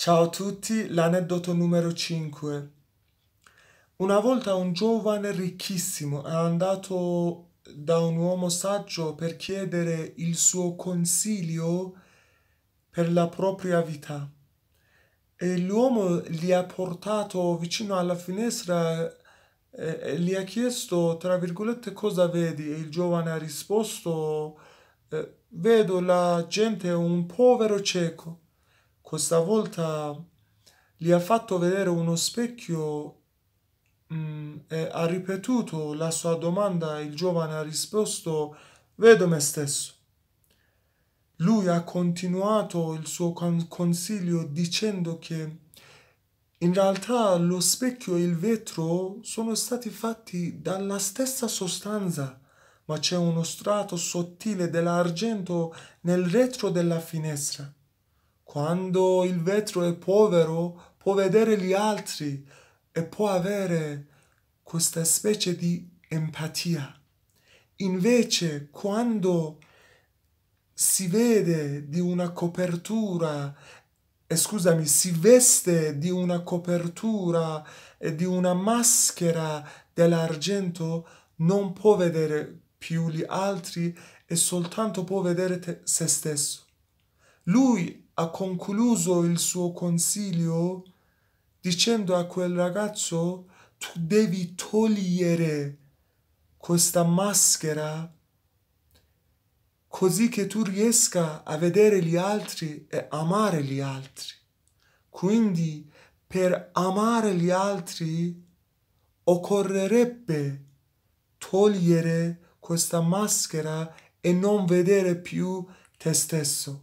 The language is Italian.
Ciao a tutti, l'aneddoto numero 5. Una volta un giovane ricchissimo è andato da un uomo saggio per chiedere il suo consiglio per la propria vita e l'uomo gli ha portato vicino alla finestra eh, e gli ha chiesto, tra virgolette, cosa vedi e il giovane ha risposto, eh, vedo la gente un povero cieco questa volta gli ha fatto vedere uno specchio mh, mm, e ha ripetuto la sua domanda. Il giovane ha risposto, vedo me stesso. Lui ha continuato il suo consiglio dicendo che in realtà lo specchio e il vetro sono stati fatti dalla stessa sostanza, ma c'è uno strato sottile dell'argento nel retro della finestra. Quando il vetro è povero, può vedere gli altri e può avere questa specie di empatia. Invece, quando si vede di una copertura, eh, scusami, si veste di una copertura e di una maschera dell'argento, non può vedere più gli altri e soltanto può vedere te, se stesso. Lui ha concluso il suo consiglio dicendo a quel ragazzo tu devi togliere questa maschera così che tu riesca a vedere gli altri e amare gli altri. Quindi per amare gli altri occorrerebbe togliere questa maschera e non vedere più te stesso.